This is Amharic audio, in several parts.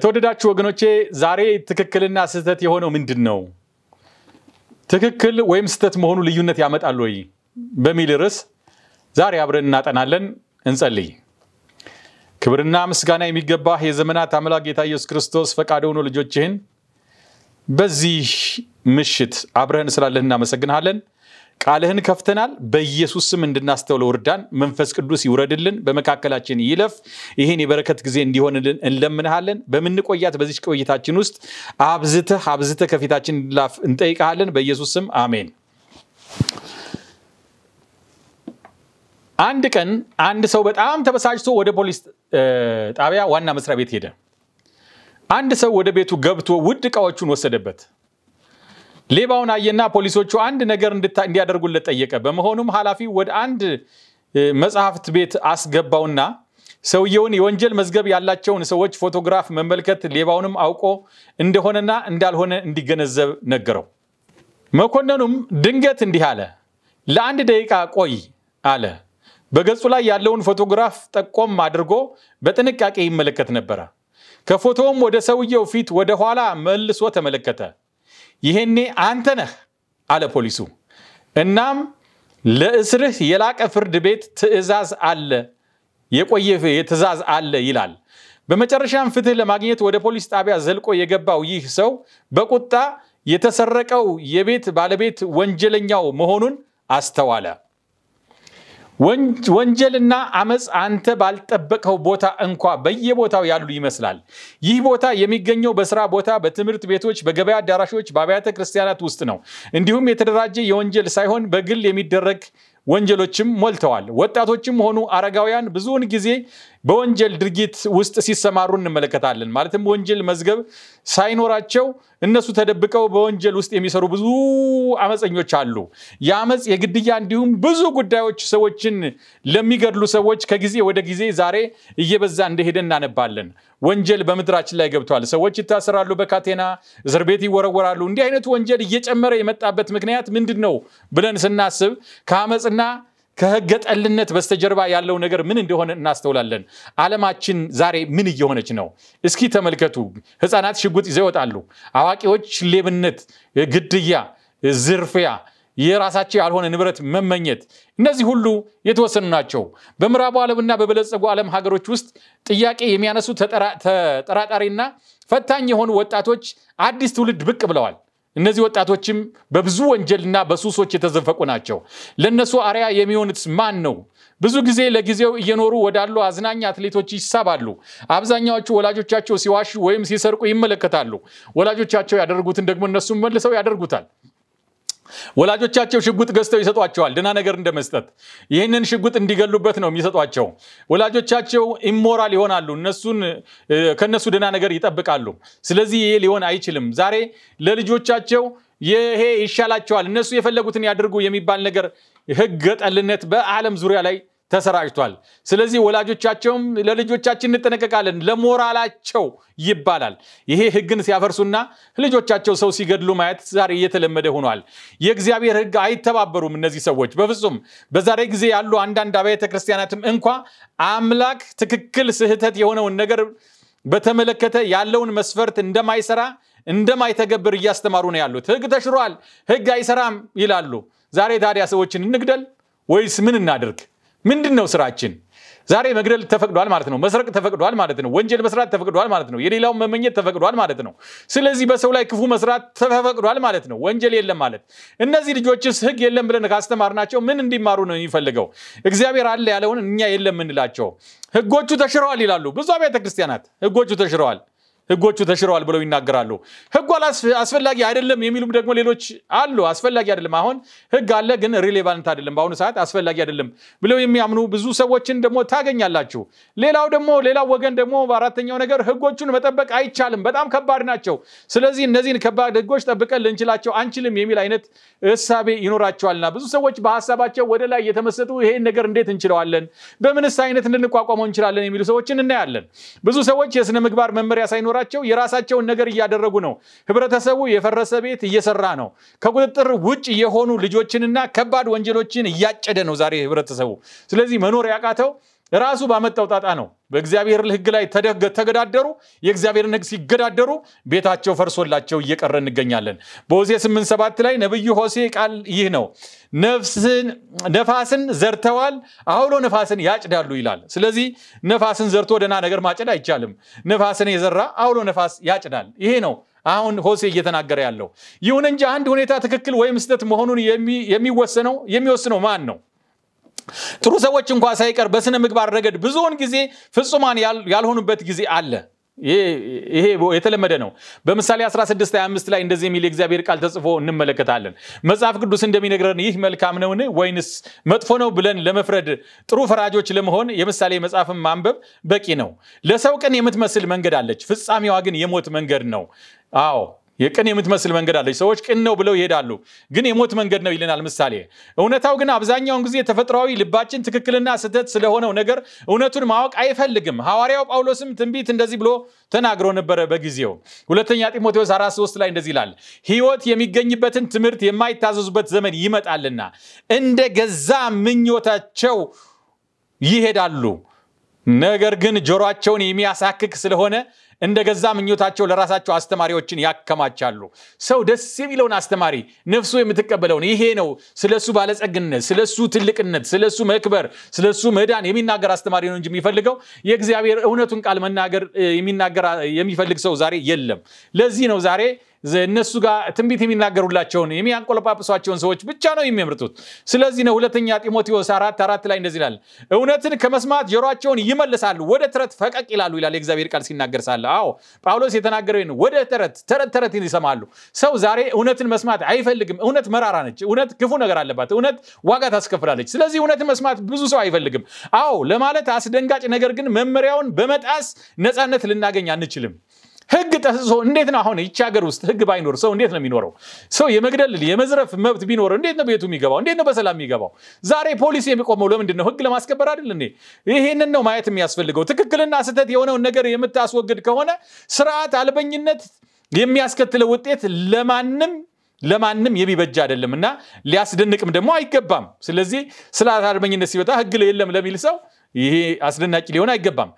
የተወደዳችሁ ወገኖቼ ዛሬ ትክክልና ስህተት የሆነው ምንድን ነው? ትክክል ወይም ስህተት መሆኑ ልዩነት ያመጣል ወይ በሚል ርዕስ ዛሬ አብረን እናጠናለን። እንጸልይ። ክብርና ምስጋና የሚገባህ የዘመናት አምላክ ጌታ ኢየሱስ ክርስቶስ ፈቃድ ሆኖ ልጆችህን በዚህ ምሽት አብረህን ስላለን እናመሰግንሃለን። ቃልህን ከፍተናል። በኢየሱስ ስም እንድናስተውለው እርዳን። መንፈስ ቅዱስ ይውረድልን፣ በመካከላችን ይለፍ። ይህን የበረከት ጊዜ እንዲሆንልን እንለምንሃለን። በምንቆያት በዚች ቆይታችን ውስጥ አብዝተህ አብዝተህ ከፊታችን እንድላፍ እንጠይቀሃለን። በኢየሱስ ስም አሜን። አንድ ቀን አንድ ሰው በጣም ተበሳጭቶ ወደ ፖሊስ ጣቢያ ዋና መስሪያ ቤት ሄደ። አንድ ሰው ወደ ቤቱ ገብቶ ውድ እቃዎቹን ወሰደበት። ሌባውን አየና ፖሊሶቹ አንድ ነገር እንዲያደርጉለት ጠየቀ። በመሆኑም ኃላፊ ወደ አንድ መጽሐፍት ቤት አስገባውና ሰውየውን የወንጀል መዝገብ ያላቸውን ሰዎች ፎቶግራፍ መመልከት ሌባውንም አውቆ እንደሆነና እንዳልሆነ እንዲገነዘብ ነገረው። መኮንኑም ድንገት እንዲህ አለ፣ ለአንድ ደቂቃ ቆይ አለ። በገጹ ላይ ያለውን ፎቶግራፍ ጠቆም አድርጎ በጥንቃቄ ይመለከት ነበረ። ከፎቶውም ወደ ሰውየው ፊት ወደ ኋላ መልሶ ተመለከተ። ይሄኔ አንተ ነህ አለ ፖሊሱ። እናም ለእስርህ የላቀ ፍርድ ቤት ትዕዛዝ አለ የቆየ ትዕዛዝ አለ ይላል። በመጨረሻም ፍትህ ለማግኘት ወደ ፖሊስ ጣቢያ ዘልቆ የገባው ይህ ሰው በቁጣ የተሰረቀው የቤት ባለቤት ወንጀለኛው መሆኑን አስተዋለ። ወንጀልና አመፅ አንተ ባልጠበቀው ቦታ እንኳ በየቦታው ያሉ ይመስላል። ይህ ቦታ የሚገኘው በስራ ቦታ፣ በትምህርት ቤቶች፣ በገበያ አዳራሾች፣ በአብያተ ክርስቲያናት ውስጥ ነው። እንዲሁም የተደራጀ የወንጀል ሳይሆን በግል የሚደረግ ወንጀሎችም ሞልተዋል። ወጣቶችም ሆኑ አረጋውያን ብዙውን ጊዜ በወንጀል ድርጊት ውስጥ ሲሰማሩ እንመለከታለን። ማለትም ወንጀል መዝገብ ሳይኖራቸው እነሱ ተደብቀው በወንጀል ውስጥ የሚሰሩ ብዙ አመፀኞች አሉ። የአመፅ የግድያ እንዲሁም ብዙ ጉዳዮች ሰዎችን ለሚገድሉ ሰዎች ከጊዜ ወደ ጊዜ ዛሬ እየበዛ እንደሄደ እናነባለን። ወንጀል በምድራችን ላይ ገብቷል። ሰዎች ይታሰራሉ፣ በካቴና እስር ቤት ይወረወራሉ። እንዲህ አይነቱ ወንጀል እየጨመረ የመጣበት ምክንያት ምንድን ነው ብለን ስናስብ ከአመፅና ከህገ ጠልነት በስተጀርባ ያለው ነገር ምን እንደሆነ እናስተውላለን። ዓለማችን ዛሬ ምን እየሆነች ነው? እስኪ ተመልከቱ። ህፃናት ሽጉጥ ይዘው ይወጣሉ። አዋቂዎች ሌብነት፣ ግድያ፣ ዝርፊያ የራሳቸው ያልሆነ ንብረት መመኘት፣ እነዚህ ሁሉ የተወሰኑ ናቸው። በምዕራቡ ዓለምና በበለጸጉ ዓለም ሀገሮች ውስጥ ጥያቄ የሚያነሱ ተጠራጣሪና ፈታኝ የሆኑ ወጣቶች አዲስ ትውልድ ብቅ ብለዋል። እነዚህ ወጣቶችም በብዙ ወንጀልና በሱሶች የተዘፈቁ ናቸው። ለእነሱ አርያ የሚሆንስ ማን ነው? ብዙ ጊዜ ለጊዜው እየኖሩ ወዳሉ አዝናኝ አትሌቶች ይሳባሉ። አብዛኛዎቹ ወላጆቻቸው ሲዋሹ ወይም ሲሰርቁ ይመለከታሉ። ወላጆቻቸው ያደረጉትን ደግሞ እነሱም መልሰው ያደርጉታል። ወላጆቻቸው ሽጉጥ ገዝተው ይሰጧቸዋል፣ ድና ነገር እንደ መስጠት። ይህንን ሽጉጥ እንዲገሉበት ነው የሚሰጧቸው። ወላጆቻቸው ኢሞራል ይሆናሉ፣ እነሱን ከእነሱ ድና ነገር ይጠብቃሉ። ስለዚህ ይሄ ሊሆን አይችልም። ዛሬ ለልጆቻቸው ይሄ ይሻላቸዋል፣ እነሱ የፈለጉትን ያድርጉ የሚባል ነገር ህገ ጠልነት በዓለም ዙሪያ ላይ ተሰራጭቷል። ስለዚህ ወላጆቻቸውም ለልጆቻችን እንጠነቀቃለን፣ ለሞራላቸው ይባላል። ይሄ ህግን ሲያፈርሱና ልጆቻቸው ሰው ሲገድሉ ማየት ዛሬ እየተለመደ ሆኗል። የእግዚአብሔር ህግ አይተባበሩም እነዚህ ሰዎች በፍጹም። በዛሬ ጊዜ ያሉ አንዳንድ አብያተ ክርስቲያናትም እንኳ አምላክ ትክክል ስህተት የሆነውን ነገር በተመለከተ ያለውን መስፈርት እንደማይሰራ እንደማይተገብር እያስተማሩ ነው ያሉት። ህግ ተሽሯል፣ ህግ አይሰራም ይላሉ። ዛሬ ታዲያ ሰዎችን እንግደል ወይስ ምን እናድርግ? ምንድን ነው ስራችን? ዛሬ መግደል ተፈቅዷል ማለት ነው። መስረቅ ተፈቅዷል ማለት ነው። ወንጀል መስራት ተፈቅዷል ማለት ነው። የሌላውን መመኘት ተፈቅዷል ማለት ነው። ስለዚህ በሰው ላይ ክፉ መስራት ተፈቅዷል ማለት ነው። ወንጀል የለም ማለት። እነዚህ ልጆችስ ሕግ የለም ብለን ካስተማርናቸው ምን እንዲማሩ ነው የሚፈልገው? እግዚአብሔር አለ ያለውን እኛ የለም የምንላቸው ሕጎቹ ተሽረዋል ይላሉ ብዙ ቤተክርስቲያናት። ህጎቹ ሕጎቹ ተሽረዋል። ህጎቹ ተሽረዋል ብለው ይናገራሉ። ህጉ አስፈላጊ አይደለም የሚሉም ደግሞ ሌሎች አሉ። አስፈላጊ አይደለም አሁን ህግ አለ ግን ሪሌቫንት አይደለም፣ በአሁኑ ሰዓት አስፈላጊ አይደለም ብለው የሚያምኑ ብዙ ሰዎችን ደግሞ ታገኛላችሁ። ሌላው ደግሞ ሌላው ወገን ደግሞ በአራተኛው ነገር ህጎቹን መጠበቅ አይቻልም፣ በጣም ከባድ ናቸው። ስለዚህ እነዚህን ከባድ ህጎች ጠብቀን ልንችላቸው አንችልም የሚል አይነት እሳቤ ይኖራቸዋልና ብዙ ሰዎች በሀሳባቸው ወደ ላይ የተመሰጡ ይሄን ነገር እንዴት እንችለዋለን፣ በምንስ አይነት እንድንቋቋመው እንችላለን የሚሉ ሰዎችን እናያለን። ብዙ ሰዎች የስነ ምግባር መመሪያ ሳይኖራ በመኖራቸው የራሳቸውን ነገር እያደረጉ ነው። ህብረተሰቡ የፈረሰ ቤት እየሰራ ነው። ከቁጥጥር ውጭ የሆኑ ልጆችንና ከባድ ወንጀሎችን እያጨደ ነው ዛሬ ህብረተሰቡ። ስለዚህ መኖር ያቃተው ራሱ ባመጣው ጣጣ ነው። በእግዚአብሔር ሕግ ላይ ተገዳደሩ። የእግዚአብሔርን ሕግ ሲገዳደሩ ቤታቸው ፈርሶላቸው እየቀረ እንገኛለን። በሆሴዕ ሰባት ላይ ነቢዩ ሆሴዕ ቃል ይህ ነው፣ ነፋስን ዘርተዋል፣ አውሎ ነፋስን ያጭዳሉ ይላል። ስለዚህ ነፋስን ዘርቶ ደህና ነገር ማጨድ አይቻልም። ነፋስን የዘራ አውሎ ነፋስ ያጭዳል። ይሄ ነው አሁን ሆሴ እየተናገረ ያለው። ይሁን እንጂ አንድ ሁኔታ ትክክል ወይም ስህተት መሆኑን የሚወስነው የሚወስነው ማን ነው? ጥሩ ሰዎች እንኳ ሳይቀር በስነ ምግባር ረገድ ብዙውን ጊዜ ፍጹማን ያልሆኑበት ጊዜ አለ። ይሄ የተለመደ ነው። በምሳሌ 1625 ላይ እንደዚህ የሚል የእግዚአብሔር ቃል ተጽፎ እንመለከታለን። መጽሐፍ ቅዱስ እንደሚነግረን ይህ መልካም ነውን ወይንስ መጥፎ ነው ብለን ለመፍረድ ጥሩ ፈራጆች ለመሆን የምሳሌ መጽሐፍን ማንበብ በቂ ነው። ለሰው ቀን የምትመስል መንገድ አለች፣ ፍጻሜዋ ግን የሞት መንገድ ነው። አዎ የቅን የምትመስል መንገድ አለች። ሰዎች ቅን ነው ብለው ይሄዳሉ፣ ግን የሞት መንገድ ነው ይለናል ምሳሌ። እውነታው ግን አብዛኛውን ጊዜ ተፈጥሯዊ ልባችን ትክክልና ስህተት ስለሆነው ነገር እውነቱን ማወቅ አይፈልግም። ሐዋርያው ጳውሎስም ትንቢት እንደዚህ ብሎ ተናግሮ ነበረ በጊዜው። ሁለተኛ ጢሞቴዎስ 4 ላይ እንደዚህ ይላል፣ ሕይወት የሚገኝበትን ትምህርት የማይታዘዙበት ዘመን ይመጣልና እንደ ገዛ ምኞታቸው ይሄዳሉ። ነገር ግን ጆሯቸውን የሚያሳክክ ስለሆነ እንደ ገዛ ምኞታቸው ለራሳቸው አስተማሪዎችን ያከማቻሉ። ሰው ደስ የሚለውን አስተማሪ ነፍሱ የምትቀበለውን ይሄ ነው ስለሱ ባለጸግነት፣ ስለሱ ትልቅነት፣ ስለሱ መክበር፣ ስለሱ መዳን የሚናገር አስተማሪ ነው እንጂ የሚፈልገው የእግዚአብሔር እውነቱን ቃል መናገር የሚናገር የሚፈልግ ሰው ዛሬ የለም። ለዚህ ነው ዛሬ እነሱ ጋር ትንቢት የሚናገሩላቸውን የሚያንቆለጳጵሷቸውን ሰዎች ብቻ ነው የሚያምርጡት ስለዚህ ነው ሁለተኛ ጢሞቴዎስ አራት አራት ላይ እንደዚህ ይላል፣ እውነትን ከመስማት ጆሮቸውን ይመልሳሉ፣ ወደ ተረት ፈቀቅ ይላሉ ይላል የእግዚአብሔር ቃል ሲናገር ሳለ። አዎ ጳውሎስ የተናገረው ወደ ተረት ተረት ተረት ይሰማሉ። ሰው ዛሬ እውነትን መስማት አይፈልግም። እውነት መራራ ነች። እውነት ክፉ ነገር አለባት። እውነት ዋጋ ታስከፍላለች። ስለዚህ እውነትን መስማት ብዙ ሰው አይፈልግም። አዎ ለማለት አስደንጋጭ ነገር ግን መመሪያውን በመጣስ ነፃነት ልናገኝ አንችልም። ህግ ጠስሶ እንዴት ነው አሁን ይቺ ሀገር ውስጥ ህግ ባይኖር ሰው እንዴት ነው የሚኖረው? ሰው የመግደል የመዝረፍ መብት ቢኖረው እንዴት ነው ቤቱ የሚገባው? እንዴት ነው በሰላም የሚገባው? ዛሬ ፖሊስ የሚቆመው ለምንድን ነው? ህግ ለማስከበር አይደል እንዴ? ይህንን ነው ማየት የሚያስፈልገው። ትክክልና ስህተት የሆነውን ነገር የምታስወግድ ከሆነ ስርዓት አልበኝነት የሚያስከትለው ውጤት ለማንም ለማንም የሚበጃ አይደለም እና ሊያስደንቅም ደግሞ አይገባም። ስለዚህ ስርዓት አልበኝነት ሲበጣ ህግ የለም ለሚል ሰው ይሄ አስደናቂ ሊሆን አይገባም።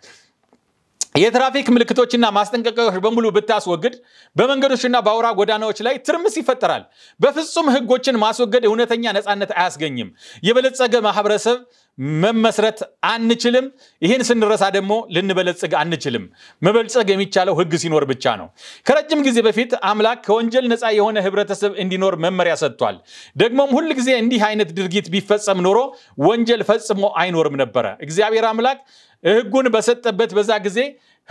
የትራፊክ ምልክቶችና ማስጠንቀቂያዎች በሙሉ ብታስወግድ በመንገዶችና በአውራ ጎዳናዎች ላይ ትርምስ ይፈጠራል። በፍጹም ህጎችን ማስወገድ እውነተኛ ነፃነት አያስገኝም። የበለጸገ ማህበረሰብ መመስረት አንችልም። ይህን ስንረሳ ደግሞ ልንበለጽግ አንችልም። መበልጸግ የሚቻለው ህግ ሲኖር ብቻ ነው። ከረጅም ጊዜ በፊት አምላክ ከወንጀል ነፃ የሆነ ህብረተሰብ እንዲኖር መመሪያ ሰጥቷል። ደግሞም ሁል ጊዜ እንዲህ አይነት ድርጊት ቢፈጸም ኖሮ ወንጀል ፈጽሞ አይኖርም ነበረ። እግዚአብሔር አምላክ ህጉን በሰጠበት በዛ ጊዜ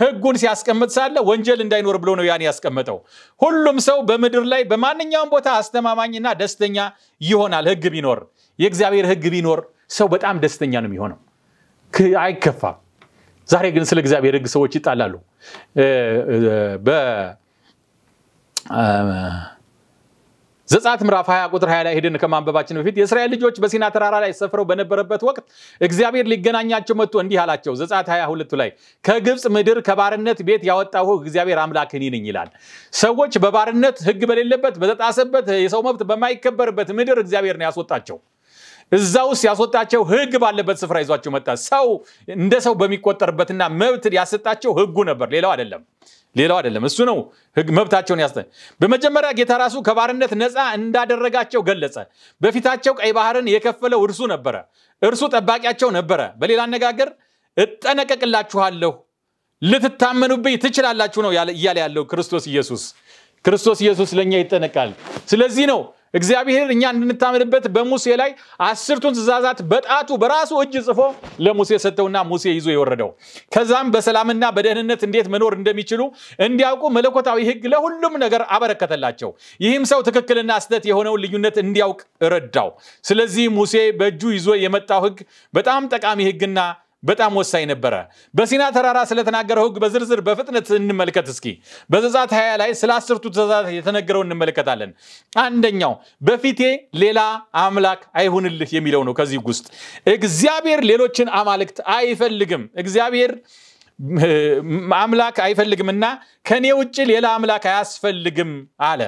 ህጉን ሲያስቀምጥ ሳለ ወንጀል እንዳይኖር ብሎ ነው ያን ያስቀመጠው። ሁሉም ሰው በምድር ላይ በማንኛውም ቦታ አስተማማኝና ደስተኛ ይሆናል ህግ ቢኖር የእግዚአብሔር ህግ ቢኖር ሰው በጣም ደስተኛ ነው የሚሆነው፣ አይከፋም። ዛሬ ግን ስለ እግዚአብሔር ህግ ሰዎች ይጣላሉ። ዘጻት ምራፍ 20 ቁጥር 20 ላይ ሄደን ከማንበባችን በፊት የእስራኤል ልጆች በሲና ተራራ ላይ ሰፍረው በነበረበት ወቅት እግዚአብሔር ሊገናኛቸው መጥቶ እንዲህ አላቸው። ዘጻት 22 ላይ ከግብፅ ምድር ከባርነት ቤት ያወጣሁህ እግዚአብሔር አምላክ እኔ ነኝ ይላል። ሰዎች በባርነት ህግ በሌለበት በተጣሰበት የሰው መብት በማይከበርበት ምድር እግዚአብሔር ነው ያስወጣቸው። እዛ ውስጥ ያስወጣቸው ህግ ባለበት ስፍራ ይዟቸው መጣ። ሰው እንደ ሰው በሚቆጠርበትና መብት ያሰጣቸው ህጉ ነበር፣ ሌላው አይደለም። ሌላው አይደለም። እሱ ነው ህግ መብታቸውን ያስተ በመጀመሪያ ጌታ ራሱ ከባርነት ነፃ እንዳደረጋቸው ገለጸ። በፊታቸው ቀይ ባህርን የከፈለው እርሱ ነበረ። እርሱ ጠባቂያቸው ነበረ። በሌላ አነጋገር እጠነቀቅላችኋለሁ፣ ልትታመኑብኝ ትችላላችሁ ነው እያለ ያለው ክርስቶስ ኢየሱስ። ክርስቶስ ኢየሱስ ለእኛ ይጠነቃል። ስለዚህ ነው እግዚአብሔር እኛ እንድንታመንበት በሙሴ ላይ አስርቱን ትእዛዛት በጣቱ በራሱ እጅ ጽፎ ለሙሴ ሰጠውና ሙሴ ይዞ የወረደው ከዛም በሰላምና በደህንነት እንዴት መኖር እንደሚችሉ እንዲያውቁ መለኮታዊ ህግ ለሁሉም ነገር አበረከተላቸው። ይህም ሰው ትክክልና ስህተት የሆነውን ልዩነት እንዲያውቅ ረዳው። ስለዚህ ሙሴ በእጁ ይዞ የመጣው ህግ በጣም ጠቃሚ ህግና በጣም ወሳኝ ነበረ። በሲና ተራራ ስለተናገረው ህግ በዝርዝር በፍጥነት እንመልከት እስኪ። በዘዛት 20 ላይ ስለ አስርቱ ትእዛዛት የተነገረው እንመለከታለን። አንደኛው በፊቴ ሌላ አምላክ አይሁንልህ የሚለው ነው። ከዚህ ውስጥ እግዚአብሔር ሌሎችን አማልክት አይፈልግም። እግዚአብሔር አምላክ አይፈልግምና ከእኔ ውጭ ሌላ አምላክ አያስፈልግም አለ።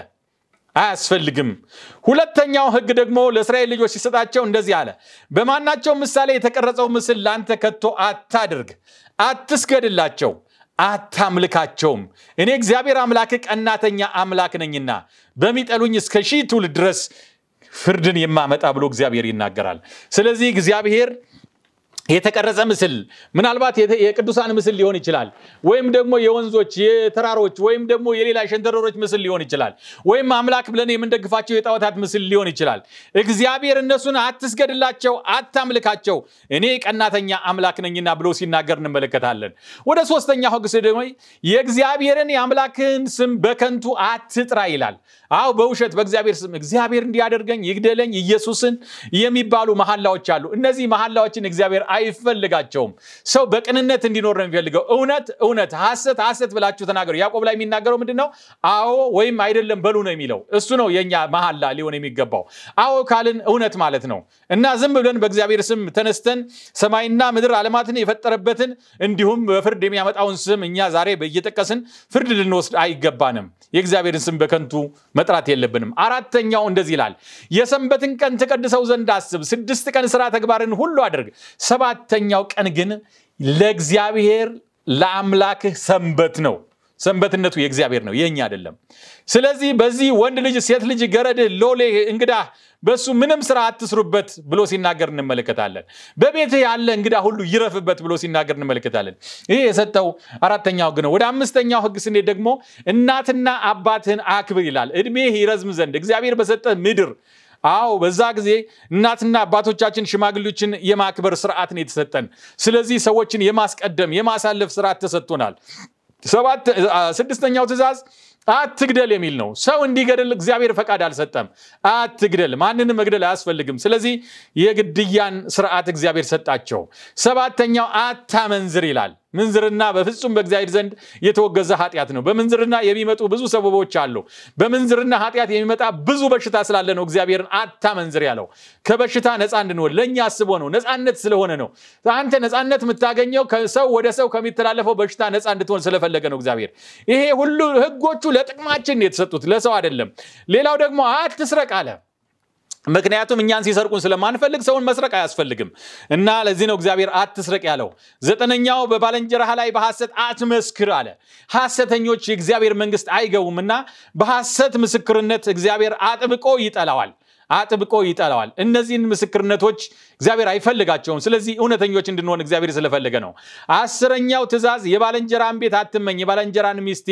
አያስፈልግም። ሁለተኛው ህግ ደግሞ ለእስራኤል ልጆች ሲሰጣቸው እንደዚህ አለ፣ በማናቸው ምሳሌ የተቀረጸው ምስል ለአንተ ከቶ አታድርግ፣ አትስገድላቸው፣ አታምልካቸውም። እኔ እግዚአብሔር አምላክ ቀናተኛ አምላክ ነኝና በሚጠሉኝ እስከ ሺህ ትውልድ ድረስ ፍርድን የማመጣ ብሎ እግዚአብሔር ይናገራል። ስለዚህ እግዚአብሔር የተቀረጸ ምስል ምናልባት የቅዱሳን ምስል ሊሆን ይችላል፣ ወይም ደግሞ የወንዞች የተራሮች፣ ወይም ደግሞ የሌላ ሸንተረሮች ምስል ሊሆን ይችላል፣ ወይም አምላክ ብለን የምንደግፋቸው የጣዖታት ምስል ሊሆን ይችላል። እግዚአብሔር እነሱን አትስገድላቸው፣ አታምልካቸው፣ እኔ ቀናተኛ አምላክ ነኝና ብሎ ሲናገር እንመለከታለን። ወደ ሶስተኛ ሆግስ ደግሞ የእግዚአብሔርን የአምላክህን ስም በከንቱ አትጥራ ይላል። አው በውሸት በእግዚአብሔር ስም እግዚአብሔር እንዲያደርገኝ ይግደለኝ፣ ኢየሱስን የሚባሉ መሐላዎች አሉ። እነዚህ መሐላዎችን እግዚአብሔር አይፈልጋቸውም። ሰው በቅንነት እንዲኖር ነው የሚፈልገው። እውነት እውነት፣ ሐሰት ሐሰት ብላችሁ ተናገሩ። ያዕቆብ ላይ የሚናገረው ምንድን ነው? አዎ ወይም አይደለም በሉ ነው የሚለው። እሱ ነው የኛ መሐላ ሊሆን የሚገባው። አዎ ካልን እውነት ማለት ነው እና ዝም ብለን በእግዚአብሔር ስም ተነስተን ሰማይና ምድር አለማትን የፈጠረበትን እንዲሁም በፍርድ የሚያመጣውን ስም እኛ ዛሬ በየጠቀስን ፍርድ ልንወስድ አይገባንም። የእግዚአብሔርን ስም በከንቱ መጥራት የለብንም። አራተኛው እንደዚህ ይላል፣ የሰንበትን ቀን ትቀድሰው ዘንድ አስብ። ስድስት ቀን ስራ ተግባርን ሁሉ አድርግ። ሰባተኛው ቀን ግን ለእግዚአብሔር ለአምላክህ ሰንበት ነው። ሰንበትነቱ የእግዚአብሔር ነው፣ የኛ አይደለም። ስለዚህ በዚህ ወንድ ልጅ፣ ሴት ልጅ፣ ገረድ፣ ሎሌ፣ እንግዳ በሱ ምንም ስራ አትስሩበት ብሎ ሲናገር እንመለከታለን። በቤት ያለ እንግዳ ሁሉ ይረፍበት ብሎ ሲናገር እንመለከታለን። ይህ የሰጠው አራተኛው ህግ ነው። ወደ አምስተኛው ህግ ስንሄድ ደግሞ እናትና አባትህን አክብር ይላል። እድሜህ ይረዝም ዘንድ እግዚአብሔር በሰጠ ምድር አዎ በዛ ጊዜ እናትና አባቶቻችን ሽማግሌዎችን የማክበር ስርዓት ነው የተሰጠን። ስለዚህ ሰዎችን የማስቀደም የማሳለፍ ስርዓት ተሰጥቶናል። ስድስተኛው ትእዛዝ አትግደል የሚል ነው። ሰው እንዲገደል እግዚአብሔር ፈቃድ አልሰጠም። አትግደል፣ ማንንም መግደል አያስፈልግም። ስለዚህ የግድያን ስርዓት እግዚአብሔር ሰጣቸው። ሰባተኛው አታመንዝር ይላል። ምንዝርና በፍጹም በእግዚአብሔር ዘንድ የተወገዘ ኃጢአት ነው። በምንዝርና የሚመጡ ብዙ ሰበቦች አሉ። በምንዝርና ኃጢአት የሚመጣ ብዙ በሽታ ስላለ ነው እግዚአብሔርን አታመንዝር ያለው። ከበሽታ ነፃ እንድንሆን ለእኛ አስቦ ነው። ነፃነት ስለሆነ ነው። አንተ ነፃነት የምታገኘው ከሰው ወደ ሰው ከሚተላለፈው በሽታ ነፃ እንድትሆን ስለፈለገ ነው እግዚአብሔር። ይሄ ሁሉ ህጎቹ ለጥቅማችን የተሰጡት ለሰው አይደለም። ሌላው ደግሞ አትስረቅ አለ። ምክንያቱም እኛን ሲሰርቁን ስለማንፈልግ ሰውን መስረቅ አያስፈልግም እና ለዚህ ነው እግዚአብሔር አትስረቅ ያለው። ዘጠነኛው በባልንጀራህ ላይ በሐሰት አትመስክር አለ። ሐሰተኞች የእግዚአብሔር መንግስት አይገቡም እና በሐሰት ምስክርነት እግዚአብሔር አጥብቆ ይጠላዋል። አጥብቆ ይጠላዋል። እነዚህን ምስክርነቶች እግዚአብሔር አይፈልጋቸውም። ስለዚህ እውነተኞች እንድንሆን እግዚአብሔር ስለፈለገ ነው። አስረኛው ትእዛዝ የባለንጀራን ቤት አትመኝ፣ የባለንጀራን ሚስት፣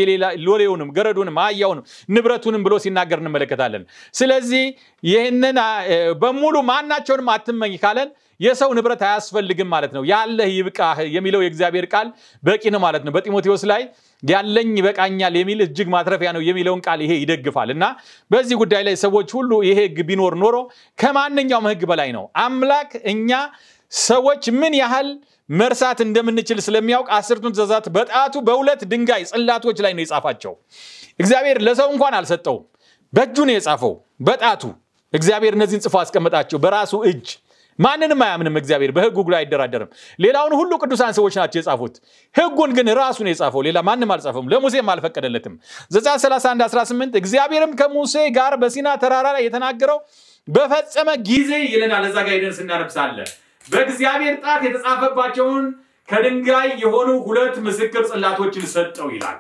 ሎሌውንም፣ ገረዱንም፣ አህያውንም፣ ንብረቱንም ብሎ ሲናገር እንመለከታለን። ስለዚህ ይህንን በሙሉ ማናቸውንም አትመኝ ካለን የሰው ንብረት አያስፈልግም ማለት ነው። ያለህ ይብቃህ የሚለው የእግዚአብሔር ቃል በቂ ነው ማለት ነው። በጢሞቴዎስ ላይ ያለኝ ይበቃኛል የሚል እጅግ ማትረፊያ ነው የሚለውን ቃል ይሄ ይደግፋል እና በዚህ ጉዳይ ላይ ሰዎች ሁሉ ይሄ ህግ ቢኖር ኖሮ ከማንኛውም ህግ በላይ ነው። አምላክ እኛ ሰዎች ምን ያህል መርሳት እንደምንችል ስለሚያውቅ አስርቱን ትእዛዛት በጣቱ በሁለት ድንጋይ ጽላቶች ላይ ነው የጻፋቸው። እግዚአብሔር ለሰው እንኳን አልሰጠውም፣ በእጁ ነው የጻፈው በጣቱ እግዚአብሔር እነዚህን ጽፎ አስቀመጣቸው በራሱ እጅ። ማንንም አያምንም። እግዚአብሔር በህጉ ላይ አይደራደርም። ሌላውን ሁሉ ቅዱሳን ሰዎች ናቸው የጻፉት። ህጉን ግን ራሱን የጻፈው ሌላ ማንም አልጻፈም፣ ለሙሴም አልፈቀደለትም። ዘጸአት 31 18 እግዚአብሔርም ከሙሴ ጋር በሲና ተራራ ላይ የተናገረው በፈጸመ ጊዜ ይለናል። እዛ ጋር ሄደን ስናነብሳለን። በእግዚአብሔር ጣት የተጻፈባቸውን ከድንጋይ የሆኑ ሁለት ምስክር ጽላቶችን ሰጠው ይላል።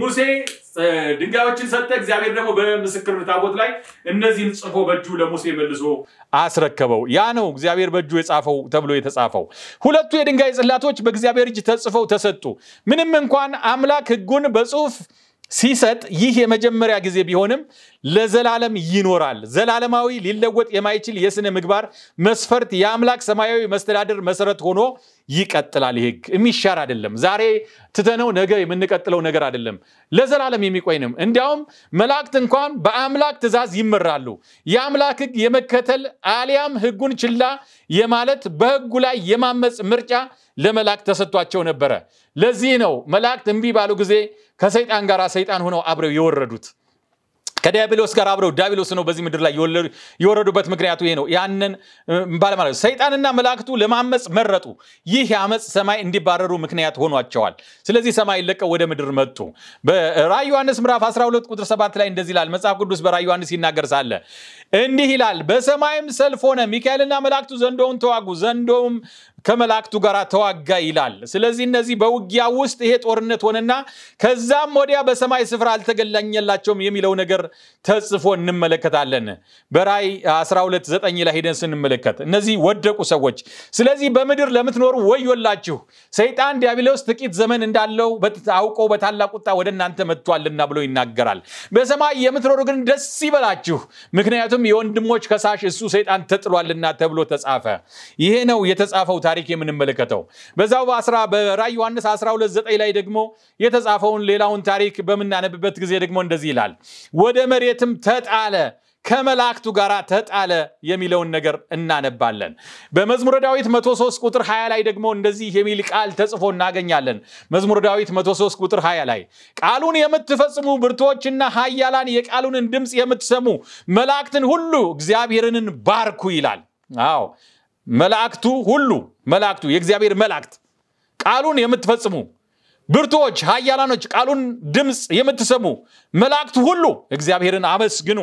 ሙሴ ድንጋዮችን ሰጠ። እግዚአብሔር ደግሞ በምስክር ታቦት ላይ እነዚህን ጽፎ በእጁ ለሙሴ መልሶ አስረከበው። ያ ነው እግዚአብሔር በእጁ የጻፈው ተብሎ የተጻፈው። ሁለቱ የድንጋይ ጽላቶች በእግዚአብሔር እጅ ተጽፈው ተሰጡ። ምንም እንኳን አምላክ ሕጉን በጽሁፍ ሲሰጥ ይህ የመጀመሪያ ጊዜ ቢሆንም ለዘላለም ይኖራል። ዘላለማዊ ሊለወጥ የማይችል የስነ ምግባር መስፈርት የአምላክ ሰማያዊ መስተዳደር መሰረት ሆኖ ይቀጥላል። ይህ ህግ የሚሻር አይደለም። ዛሬ ትተነው ነገ የምንቀጥለው ነገር አይደለም። ለዘላለም የሚቆይ ነው። እንዲያውም መላእክት እንኳን በአምላክ ትእዛዝ ይመራሉ። የአምላክ ህግ የመከተል አሊያም ህጉን ችላ የማለት በህጉ ላይ የማመፅ ምርጫ ለመላእክት ተሰጥቷቸው ነበረ። ለዚህ ነው መላእክት እምቢ ባሉ ጊዜ ከሰይጣን ጋር ሰይጣን ሆነው አብረው የወረዱት። ከዲያብሎስ ጋር አብረው ዲያብሎስ ነው በዚህ ምድር ላይ የወረዱበት ምክንያቱ ይሄ ነው። ያንን ባለማለ ሰይጣንና መላእክቱ ለማመፅ መረጡ። ይህ የአመፅ ሰማይ እንዲባረሩ ምክንያት ሆኗቸዋል። ስለዚህ ሰማይ ለቀው ወደ ምድር መጡ። በራዕይ ዮሐንስ ምዕራፍ 12 ቁጥር 7 ላይ እንደዚህ ይላል መጽሐፍ ቅዱስ በራዕይ ዮሐንስ ይናገር ሳለ እንዲህ ይላል፣ በሰማይም ሰልፍ ሆነ፣ ሚካኤልና መላእክቱ ዘንዶውን ተዋጉ፣ ዘንዶውም ከመላእክቱ ጋር ተዋጋ ይላል። ስለዚህ እነዚህ በውጊያ ውስጥ ይሄ ጦርነት ሆነና ከዛም ወዲያ በሰማይ ስፍራ አልተገላኘላቸውም የሚለው ነገር ተጽፎ እንመለከታለን። በራይ 12 9 ላይ ሄደን ስንመለከት እነዚህ ወደቁ ሰዎች። ስለዚህ በምድር ለምትኖሩ ወዮላችሁ፣ ሰይጣን ዲያብሎስ ጥቂት ዘመን እንዳለው አውቆ በታላቅ ቁጣ ወደ እናንተ መጥቷልና ብሎ ይናገራል። በሰማይ የምትኖሩ ግን ደስ ይበላችሁ፣ ምክንያቱም የወንድሞች ከሳሽ እሱ ሰይጣን ተጥሏልና ተብሎ ተጻፈ። ይሄ ነው የተጻፈው ታሪክ የምንመለከተው በዛው በራ ዮሐንስ 129 ላይ ደግሞ የተጻፈውን ሌላውን ታሪክ በምናነብበት ጊዜ ደግሞ እንደዚህ ይላል ወደ መሬትም ተጣለ ከመላእክቱ ጋር ተጣለ የሚለውን ነገር እናነባለን። በመዝሙረ ዳዊት 103 ቁጥር 20 ላይ ደግሞ እንደዚህ የሚል ቃል ተጽፎ እናገኛለን። መዝሙረ ዳዊት 103 ቁጥር 20 ላይ ቃሉን የምትፈጽሙ ብርቶችና ኃያላን የቃሉንን ድምፅ የምትሰሙ መላእክትን ሁሉ እግዚአብሔርንን ባርኩ ይላል። አዎ መላእክቱ ሁሉ መላእክቱ የእግዚአብሔር መላእክት ቃሉን የምትፈጽሙ ብርቱዎች ኃያላኖች ቃሉን ድምፅ የምትሰሙ መላእክቱ ሁሉ እግዚአብሔርን አመስግኑ።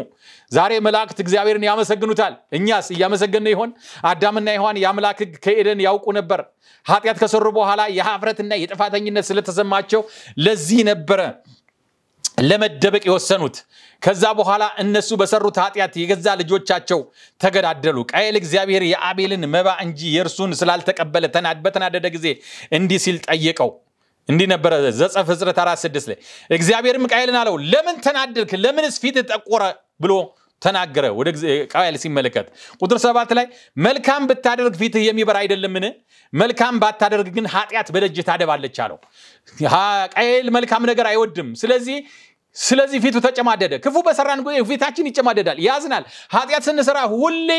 ዛሬ መላእክት እግዚአብሔርን ያመሰግኑታል። እኛስ እያመሰገነ ይሆን? አዳምና ይሆን የአምላክ ሕግ ከኤደን ያውቁ ነበር። ኃጢአት ከሰሩ በኋላ የሀፍረትና የጥፋተኝነት ስለተሰማቸው ለዚህ ነበረ ለመደበቅ የወሰኑት። ከዛ በኋላ እነሱ በሰሩት ኃጢአት የገዛ ልጆቻቸው ተገዳደሉ። ቃየል እግዚአብሔር የአቤልን መባ እንጂ የእርሱን ስላልተቀበለ በተናደደ ጊዜ እንዲህ ሲል ጠየቀው። እንዲህ ነበረ ዘጸአት ፍጥረት አራት ስድስት ላይ እግዚአብሔርም ቃየልን አለው ለምን ተናደድክ? ለምንስ ፊት ጠቆረ ብሎ ተናገረ። ወደ ቀባይል ሲመለከት ቁጥር ሰባት ላይ መልካም ብታደርግ ፊትህ የሚበራ አይደለምን? መልካም ባታደርግ ግን ኃጢአት በደጅ ታደባለች አለው። ቀይል መልካም ነገር አይወድም። ስለዚህ ስለዚህ ፊቱ ተጨማደደ። ክፉ በሰራን ጊዜ ፊታችን ይጨማደዳል፣ ያዝናል። ኃጢአት ስንሰራ ሁሌ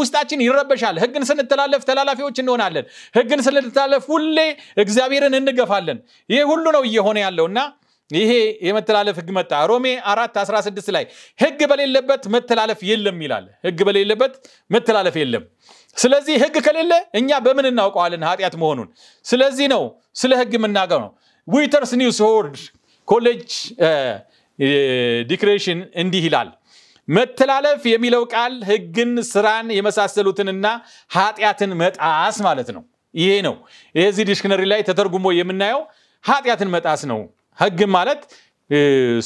ውስጣችን ይረበሻል። ህግን ስንተላለፍ ተላላፊዎች እንሆናለን። ህግን ስንተላለፍ ሁሌ እግዚአብሔርን እንገፋለን። ይህ ሁሉ ነው እየሆነ ያለው እና ይሄ የመተላለፍ ህግ መጣ። ሮሜ አራት 16 ላይ ህግ በሌለበት መተላለፍ የለም ይላል። ህግ በሌለበት መተላለፍ የለም። ስለዚህ ህግ ከሌለ እኛ በምን እናውቀዋለን ኃጢአት መሆኑን? ስለዚህ ነው ስለ ህግ የምናገር ነው። ዊተርስ ኒውስ ሆርድ ኮሌጅ ዲክሬሽን እንዲህ ይላል መተላለፍ የሚለው ቃል ህግን፣ ስራን የመሳሰሉትንና ኃጢአትን መጣስ ማለት ነው። ይሄ ነው የዚህ ዲክሽነሪ ላይ ተተርጉሞ የምናየው ኃጢአትን መጣስ ነው። ህግ ማለት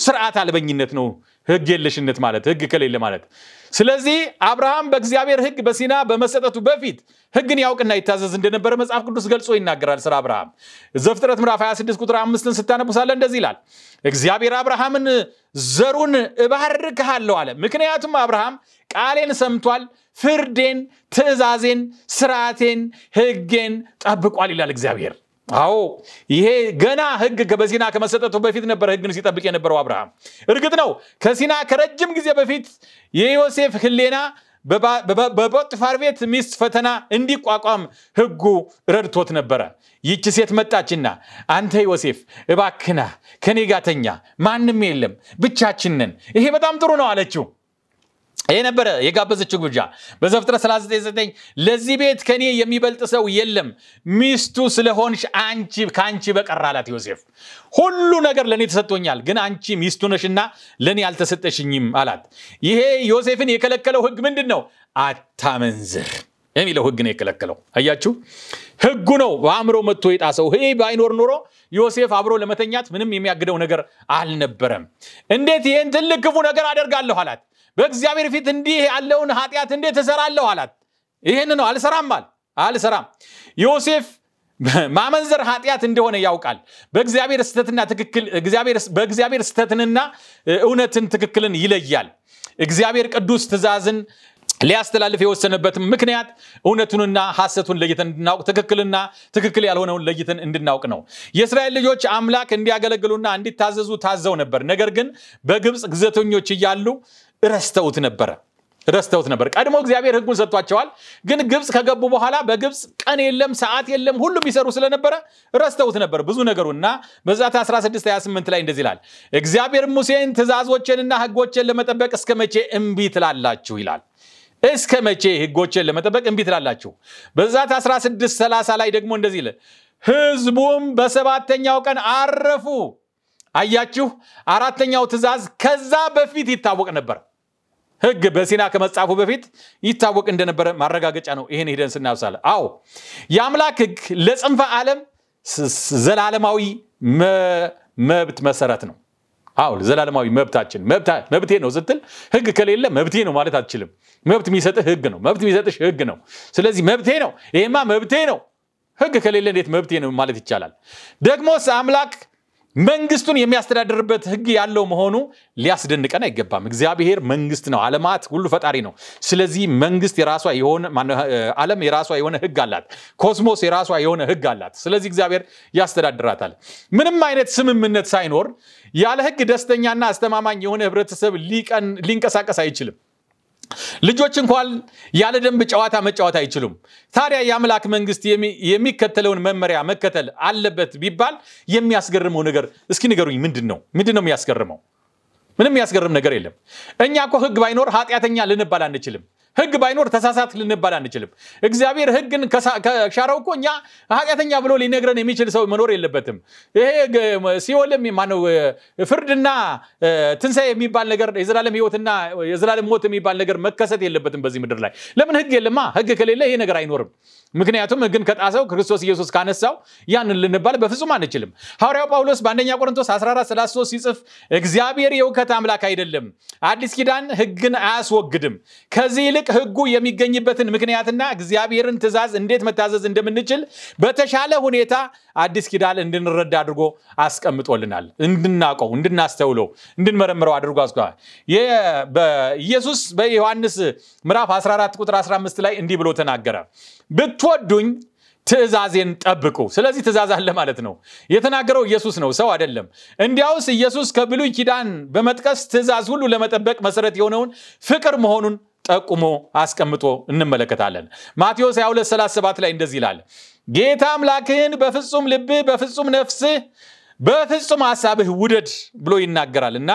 ስርዓት አልበኝነት ነው። ህግ የለሽነት ማለት ህግ ከሌለ ማለት። ስለዚህ አብርሃም በእግዚአብሔር ህግ በሲና በመሰጠቱ በፊት ህግን ያውቅና ይታዘዝ እንደነበረ መጽሐፍ ቅዱስ ገልጾ ይናገራል ስለ አብርሃም። ዘፍጥረት ምዕራፍ 26 ቁጥር አምስትን ስታነቡሳለ እንደዚህ ይላል፣ እግዚአብሔር አብርሃምን ዘሩን እባርክሃለሁ አለ። ምክንያቱም አብርሃም ቃሌን ሰምቷል፣ ፍርዴን፣ ትእዛዜን፣ ስርዓቴን፣ ህጌን ጠብቋል ይላል እግዚአብሔር። አዎ ይሄ ገና ህግ በሲና ከመሰጠቱ በፊት ነበር ህግን ሲጠብቅ የነበረው አብርሃም። እርግጥ ነው ከሲና ከረጅም ጊዜ በፊት የዮሴፍ ህሌና በጶጥፋር ቤት ሚስት ፈተና እንዲቋቋም ህጉ ረድቶት ነበረ። ይቺ ሴት መጣችና አንተ ዮሴፍ እባክና ከኔ ጋተኛ ማንም የለም ብቻችንን፣ ይሄ በጣም ጥሩ ነው አለችው። ይህ ነበረ የጋበዘችው ግብዣ በዘፍጥረት 39 ለዚህ ቤት ከኔ የሚበልጥ ሰው የለም ሚስቱ ስለሆንሽ አንቺ ከአንቺ በቀር አላት ዮሴፍ ሁሉ ነገር ለእኔ ተሰጥቶኛል ግን አንቺ ሚስቱ ነሽና ለእኔ አልተሰጠሽኝም አላት ይሄ ዮሴፍን የከለከለው ህግ ምንድን ነው አታመንዝር የሚለው ህግ ነው የከለከለው አያችሁ ህጉ ነው በአእምሮ መጥቶ የጣሰው ይህ ባይኖር ኖሮ ዮሴፍ አብሮ ለመተኛት ምንም የሚያግደው ነገር አልነበረም እንዴት ይህን ትልቅ ክፉ ነገር አደርጋለሁ አላት በእግዚአብሔር ፊት እንዲህ ያለውን ኃጢአት እንዴት እሰራለሁ አላት። ይህን ነው አልሰራም አል አልሰራም። ዮሴፍ ማመንዘር ኃጢአት እንደሆነ ያውቃል። በእግዚአብሔር ስህተትና ትክክል በእግዚአብሔር ስህተትንና እውነትን ትክክልን ይለያል። እግዚአብሔር ቅዱስ ትእዛዝን ሊያስተላልፍ የወሰነበትም ምክንያት እውነቱንና ሐሰቱን ለይተን እንድናውቅ ትክክልና ትክክል ያልሆነውን ለይተን እንድናውቅ ነው። የእስራኤል ልጆች አምላክ እንዲያገለግሉና እንዲታዘዙ ታዘው ነበር። ነገር ግን በግብፅ ግዘተኞች እያሉ ረስተውት ነበረ ረስተውት ነበር። ቀድሞ እግዚአብሔር ህጉን ሰጥቷቸዋል። ግን ግብፅ ከገቡ በኋላ በግብፅ ቀን የለም ሰዓት የለም ሁሉም ይሰሩ ስለነበረ ረስተውት ነበር ብዙ ነገሩና በዛት 16 28 ላይ እንደዚህ ይላል፣ እግዚአብሔር ሙሴን ትእዛዞችንና ህጎችን ለመጠበቅ እስከ መቼ እምቢ ትላላችሁ ይላል። እስከ መቼ ህጎቼን ለመጠበቅ እምቢ ትላላችሁ? በዛት 16 30 ላይ ደግሞ እንደዚህ ይላል፣ ህዝቡም በሰባተኛው ቀን አረፉ። አያችሁ፣ አራተኛው ትእዛዝ ከዛ በፊት ይታወቅ ነበር። ህግ በሲና ከመጻፉ በፊት ይታወቅ እንደነበረ ማረጋገጫ ነው። ይህን ሄደን ስናብሳለ። አዎ የአምላክ ህግ ለጽንፈ ዓለም ዘላለማዊ መብት መሰረት ነው። አዎ ዘላለማዊ መብታችን መብቴ ነው ስትል ህግ ከሌለ መብቴ ነው ማለት አትችልም። መብት የሚሰጥህ ህግ ነው። መብት የሚሰጥሽ ህግ ነው። ስለዚህ መብቴ ነው፣ ይሄማ መብቴ ነው። ህግ ከሌለ እንዴት መብቴ ነው ማለት ይቻላል? ደግሞስ አምላክ መንግስቱን የሚያስተዳድርበት ህግ ያለው መሆኑ ሊያስደንቀን አይገባም። እግዚአብሔር መንግስት ነው፣ አለማት ሁሉ ፈጣሪ ነው። ስለዚህ መንግስት የራሷ የሆነ ዓለም የራሷ የሆነ ህግ አላት፣ ኮስሞስ የራሷ የሆነ ህግ አላት። ስለዚህ እግዚአብሔር ያስተዳድራታል። ምንም አይነት ስምምነት ሳይኖር ያለ ህግ ደስተኛና አስተማማኝ የሆነ ህብረተሰብ ሊንቀሳቀስ አይችልም። ልጆች እንኳን ያለ ደንብ ጨዋታ መጫወት አይችሉም። ታዲያ የአምላክ መንግስት የሚከተለውን መመሪያ መከተል አለበት ቢባል የሚያስገርመው ነገር እስኪ ንገሩኝ፣ ምንድን ነው? ምንድን ነው የሚያስገርመው? ምንም የሚያስገርም ነገር የለም። እኛ እኮ ህግ ባይኖር ኃጢአተኛ ልንባል አንችልም። ህግ ባይኖር ተሳሳት ልንባል አንችልም። እግዚአብሔር ህግን ከሻረው እኮ እኛ ኃጢአተኛ ብሎ ሊነግረን የሚችል ሰው መኖር የለበትም። ይሄ ሲኦልም ማነው ፍርድና ትንሣኤ የሚባል ነገር የዘላለም ህይወትና የዘላለም ሞት የሚባል ነገር መከሰት የለበትም በዚህ ምድር ላይ። ለምን ህግ የለማ። ህግ ከሌለ ይሄ ነገር አይኖርም። ምክንያቱም ህግን ከጣሰው ክርስቶስ ኢየሱስ ካነሳው ያንን ልንባል በፍጹም አንችልም። ሐዋርያው ጳውሎስ በአንደኛ ቆሮንቶስ 1433 ሲጽፍ እግዚአብሔር የውከት አምላክ አይደለም፣ አዲስ ኪዳን ህግን አያስወግድም። ከዚህ ይልቅ ይልቅ ህጉ የሚገኝበትን ምክንያትና እግዚአብሔርን ትእዛዝ እንዴት መታዘዝ እንደምንችል በተሻለ ሁኔታ አዲስ ኪዳን እንድንረዳ አድርጎ አስቀምጦልናል። እንድናውቀው፣ እንድናስተውለው፣ እንድንመረምረው አድርጎ አስቀምጧል። በዮሐንስ ምዕራፍ 14 ቁጥር 15 ላይ እንዲህ ብሎ ተናገረ፣ ብትወዱኝ ትእዛዜን ጠብቁ። ስለዚህ ትእዛዝ አለ ማለት ነው። የተናገረው ኢየሱስ ነው፣ ሰው አይደለም። እንዲያውስ ኢየሱስ ከብሉይ ኪዳን በመጥቀስ ትእዛዝ ሁሉ ለመጠበቅ መሰረት የሆነውን ፍቅር መሆኑን ጠቁሞ አስቀምጦ እንመለከታለን። ማቴዎስ 2237 ላይ እንደዚህ ይላል፣ ጌታ አምላክህን በፍጹም ልብህ፣ በፍጹም ነፍስህ፣ በፍጹም ሐሳብህ ውደድ ብሎ ይናገራል እና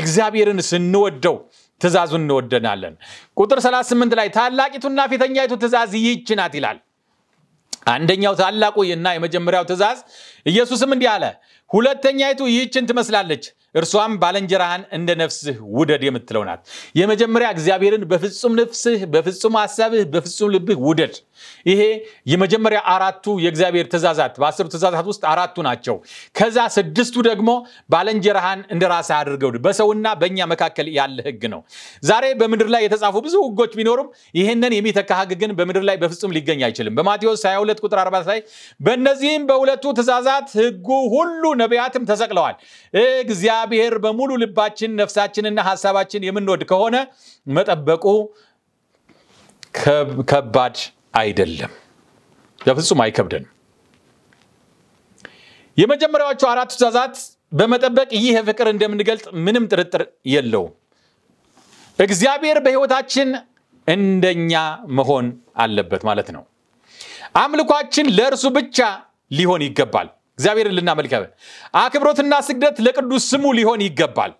እግዚአብሔርን ስንወደው ትእዛዙን እንወደናለን። ቁጥር 38 ላይ ታላቂቱና ፊተኛይቱ ትእዛዝ ይህች ናት ይላል። አንደኛው ታላቁ እና የመጀመሪያው ትእዛዝ ኢየሱስም እንዲህ አለ፣ ሁለተኛይቱ ይህችን ትመስላለች እርሷም ባለንጀራህን እንደ ነፍስህ ውደድ የምትለው ናት። የመጀመሪያ እግዚአብሔርን በፍጹም ነፍስህ፣ በፍጹም ሐሳብህ፣ በፍጹም ልብህ ውደድ። ይሄ የመጀመሪያ አራቱ የእግዚአብሔር ትእዛዛት በአስር ትእዛዛት ውስጥ አራቱ ናቸው። ከዛ ስድስቱ ደግሞ ባለንጀራህን እንደ ራስህ አድርገው በሰውና በእኛ መካከል ያለ ህግ ነው። ዛሬ በምድር ላይ የተጻፉ ብዙ ህጎች ቢኖሩም ይህንን የሚተካ ህግ ግን በምድር ላይ በፍጹም ሊገኝ አይችልም። በማቴዎስ 22 ቁጥር 4 ላይ በእነዚህም በሁለቱ ትእዛዛት ህጉ ሁሉ ነቢያትም ተሰቅለዋል። እግዚአብሔር በሙሉ ልባችን ነፍሳችንና ሀሳባችን የምንወድ ከሆነ መጠበቁ ከባድ አይደለም። በፍጹም አይከብደንም። የመጀመሪያዎቹ አራቱ ትእዛዛት በመጠበቅ ይህ ፍቅር እንደምንገልጥ ምንም ጥርጥር የለውም። እግዚአብሔር በሕይወታችን እንደኛ መሆን አለበት ማለት ነው። አምልኳችን ለእርሱ ብቻ ሊሆን ይገባል። እግዚአብሔርን ልናመልከበ አክብሮትና ስግደት ለቅዱስ ስሙ ሊሆን ይገባል።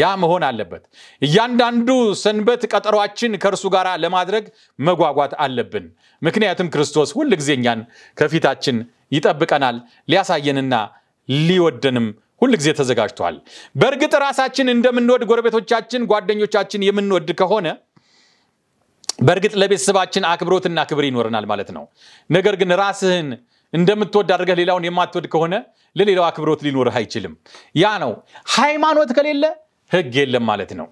ያ መሆን አለበት። እያንዳንዱ ሰንበት ቀጠሯችን ከእርሱ ጋር ለማድረግ መጓጓት አለብን። ምክንያቱም ክርስቶስ ሁል ጊዜ እኛን ከፊታችን ይጠብቀናል፣ ሊያሳየንና ሊወደንም ሁል ጊዜ ተዘጋጅቷል። በእርግጥ ራሳችን እንደምንወድ ጎረቤቶቻችን፣ ጓደኞቻችን የምንወድ ከሆነ በእርግጥ ለቤተሰባችን አክብሮትና ክብር ይኖረናል ማለት ነው። ነገር ግን ራስህን እንደምትወድ አድርገህ ሌላውን የማትወድ ከሆነ ለሌላው አክብሮት ሊኖርህ አይችልም። ያ ነው ሃይማኖት ከሌለ ህግ የለም ማለት ነው።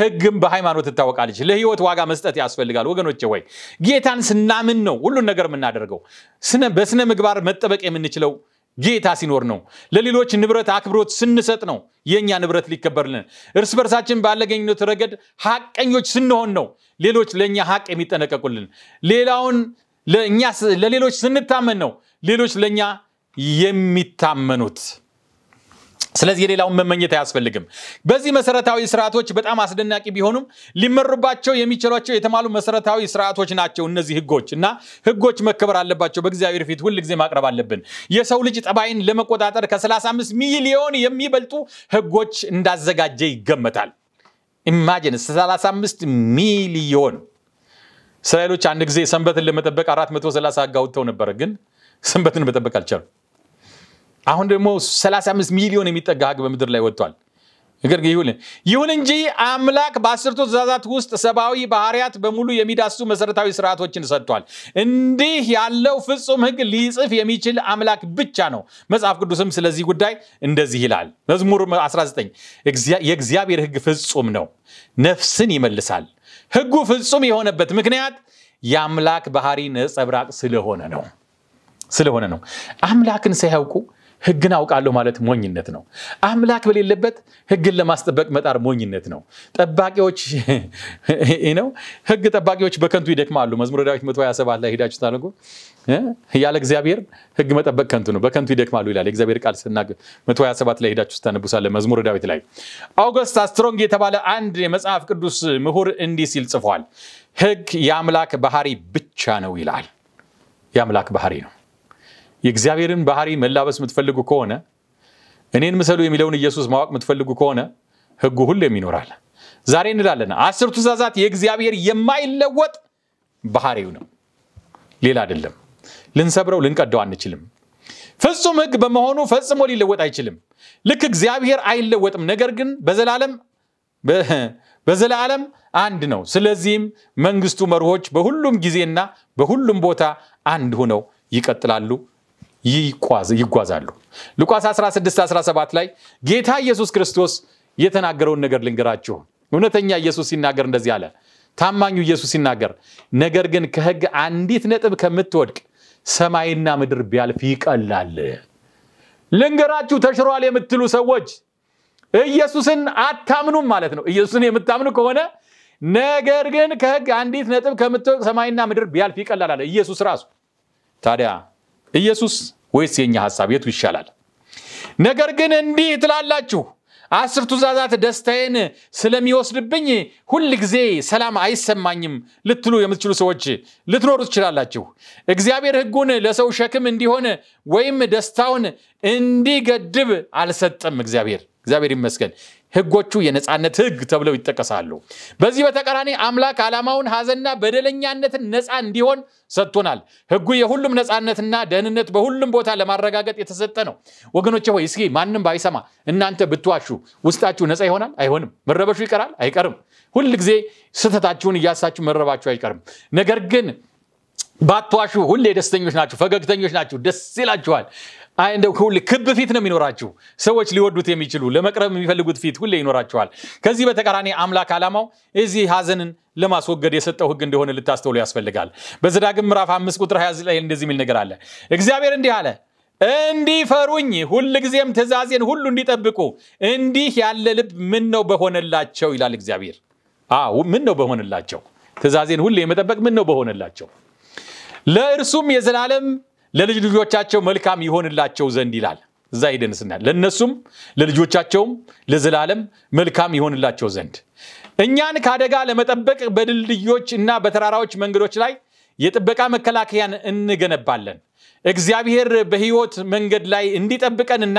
ህግም በሃይማኖት ትታወቃለች። ለህይወት ዋጋ መስጠት ያስፈልጋል ወገኖች። ወይ ጌታን ስናምን ነው ሁሉን ነገር የምናደርገው። በስነ ምግባር መጠበቅ የምንችለው ጌታ ሲኖር ነው። ለሌሎች ንብረት አክብሮት ስንሰጥ ነው የእኛ ንብረት ሊከበርልን። እርስ በርሳችን ባለገኝነት ረገድ ሀቀኞች ስንሆን ነው ሌሎች ለእኛ ሀቅ የሚጠነቀቁልን። ሌላውን ለሌሎች ስንታመን ነው ሌሎች ለእኛ የሚታመኑት። ስለዚህ የሌላውን መመኘት አያስፈልግም። በዚህ መሰረታዊ ስርዓቶች በጣም አስደናቂ ቢሆኑም ሊመሩባቸው የሚችሏቸው የተማሉ መሰረታዊ ስርዓቶች ናቸው እነዚህ ህጎች እና ህጎች መከበር አለባቸው። በእግዚአብሔር ፊት ሁል ጊዜ ማቅረብ አለብን። የሰው ልጅ ጠባይን ለመቆጣጠር ከ35 ሚሊዮን የሚበልጡ ህጎች እንዳዘጋጀ ይገመታል። ኢማጂን 35 ሚሊዮን እስራኤሎች አንድ ጊዜ ሰንበትን ለመጠበቅ 430 ህግ አውጥተው ነበረ፣ ግን ሰንበትን መጠበቅ አልቻሉም። አሁን ደግሞ 35 ሚሊዮን የሚጠጋ ሀግ በምድር ላይ ወጥቷል። ነገር ግን ይሁን ይሁን እንጂ አምላክ በአስርቱ ትእዛዛት ውስጥ ሰብአዊ ባህሪያት በሙሉ የሚዳስሱ መሰረታዊ ስርዓቶችን ሰጥቷል። እንዲህ ያለው ፍጹም ህግ ሊጽፍ የሚችል አምላክ ብቻ ነው። መጽሐፍ ቅዱስም ስለዚህ ጉዳይ እንደዚህ ይላል። መዝሙር 19 የእግዚአብሔር ህግ ፍጹም ነው፣ ነፍስን ይመልሳል። ህጉ ፍጹም የሆነበት ምክንያት የአምላክ ባህሪ ነጸብራቅ ስለሆነ ነው ስለሆነ ነው። አምላክን ሳያውቁ ህግን አውቃለሁ ማለት ሞኝነት ነው። አምላክ በሌለበት ህግን ለማስጠበቅ መጣር ሞኝነት ነው። ጠባቂዎች ነው ህግ ጠባቂዎች በከንቱ ይደክማሉ። መዝሙረ ዳዊት 127 ላይ ሄዳችሁ ታደርጉ ያለ እግዚአብሔር ህግ መጠበቅ ከንቱ ነው፣ በከንቱ ይደክማሉ ይላል የእግዚአብሔር ቃል ስና 127 ላይ ሄዳችሁ ስታነቡሳለ መዝሙረ ዳዊት ላይ አውገስታ አስትሮንግ የተባለ አንድ የመጽሐፍ ቅዱስ ምሁር እንዲህ ሲል ጽፏል። ህግ የአምላክ ባህሪ ብቻ ነው ይላል። የአምላክ ባህሪ ነው። የእግዚአብሔርን ባህሪ መላበስ የምትፈልጉ ከሆነ እኔን ምሰሉ የሚለውን ኢየሱስ ማወቅ የምትፈልጉ ከሆነ ህጉ ሁሌም ይኖራል። ዛሬ እንላለን አስር ትእዛዛት የእግዚአብሔር የማይለወጥ ባህሪው ነው፣ ሌላ አይደለም። ልንሰብረው ልንቀደው አንችልም። ፍጹም ህግ በመሆኑ ፈጽሞ ሊለወጥ አይችልም። ልክ እግዚአብሔር አይለወጥም፣ ነገር ግን በዘላለም በዘላለም አንድ ነው። ስለዚህም መንግስቱ መርሆች በሁሉም ጊዜና በሁሉም ቦታ አንድ ሆነው ይቀጥላሉ። ይጓዛሉ። ሉቃስ 16 17 ላይ ጌታ ኢየሱስ ክርስቶስ የተናገረውን ነገር ልንገራችሁ። እውነተኛ ኢየሱስ ሲናገር እንደዚህ አለ። ታማኙ ኢየሱስ ሲናገር ነገር ግን ከህግ አንዲት ነጥብ ከምትወድቅ ሰማይና ምድር ቢያልፍ ይቀላል። ልንገራችሁ ተሽሯል የምትሉ ሰዎች ኢየሱስን አታምኑም ማለት ነው። ኢየሱስን የምታምኑ ከሆነ ነገር ግን ከህግ አንዲት ነጥብ ከምትወድቅ ሰማይና ምድር ቢያልፍ ይቀላል አለ ኢየሱስ ራሱ። ታዲያ ኢየሱስ ወይስ የኛ ሀሳብ የቱ ይሻላል? ነገር ግን እንዲህ ትላላችሁ አስር ትእዛዛት ደስታዬን ስለሚወስድብኝ ሁል ጊዜ ሰላም አይሰማኝም ልትሉ የምትችሉ ሰዎች ልትኖሩ ትችላላችሁ። እግዚአብሔር ህጉን ለሰው ሸክም እንዲሆን ወይም ደስታውን እንዲገድብ አልሰጠም። እግዚአብሔር እግዚአብሔር ይመስገን። ህጎቹ የነፃነት ህግ ተብለው ይጠቀሳሉ። በዚህ በተቃራኒ አምላክ ዓላማውን ሀዘንና በደለኛነትን ነፃ እንዲሆን ሰጥቶናል። ህጉ የሁሉም ነፃነትና ደህንነት በሁሉም ቦታ ለማረጋገጥ የተሰጠ ነው። ወገኖቼ ሆይ እስኪ ማንም ባይሰማ እናንተ ብትዋሹ ውስጣችሁ ነፃ ይሆናል? አይሆንም። መረበሹ ይቀራል? አይቀርም። ሁል ጊዜ ስህተታችሁን እያሳችሁ መረባችሁ አይቀርም። ነገር ግን ባትዋሹ ሁሌ ደስተኞች ናችሁ፣ ፈገግተኞች ናችሁ፣ ደስ ይላችኋል። እንደው ሁሌ ክብ ፊት ነው የሚኖራችሁ። ሰዎች ሊወዱት የሚችሉ ለመቅረብ የሚፈልጉት ፊት ሁሌ ይኖራችኋል። ከዚህ በተቃራኒ አምላክ ዓላማው እዚህ ሀዘንን ለማስወገድ የሰጠው ህግ እንደሆነ ልታስተውሉ ያስፈልጋል። በዘዳግም ምዕራፍ 5 ቁጥር 29 ላይ እንደዚህ የሚል ነገር አለ። እግዚአብሔር እንዲህ አለ እንዲፈሩኝ ሁልጊዜም ትእዛዜን ሁሉ እንዲጠብቁ እንዲህ ያለ ልብ ምን ነው በሆነላቸው ይላል እግዚአብሔር። አዎ ምን ነው በሆነላቸው ትእዛዜን ሁሌ የመጠበቅ ምን ነው በሆነላቸው ለእርሱም የዘላለም ለልጅ ልጆቻቸው መልካም ይሆንላቸው ዘንድ ይላል። እዛ ሄደን ስናል ለእነሱም ለልጆቻቸውም ለዘላለም መልካም ይሆንላቸው ዘንድ እኛን ከአደጋ ለመጠበቅ በድልድዮች እና በተራራዎች መንገዶች ላይ የጥበቃ መከላከያን እንገነባለን። እግዚአብሔር በሕይወት መንገድ ላይ እንዲጠብቀንና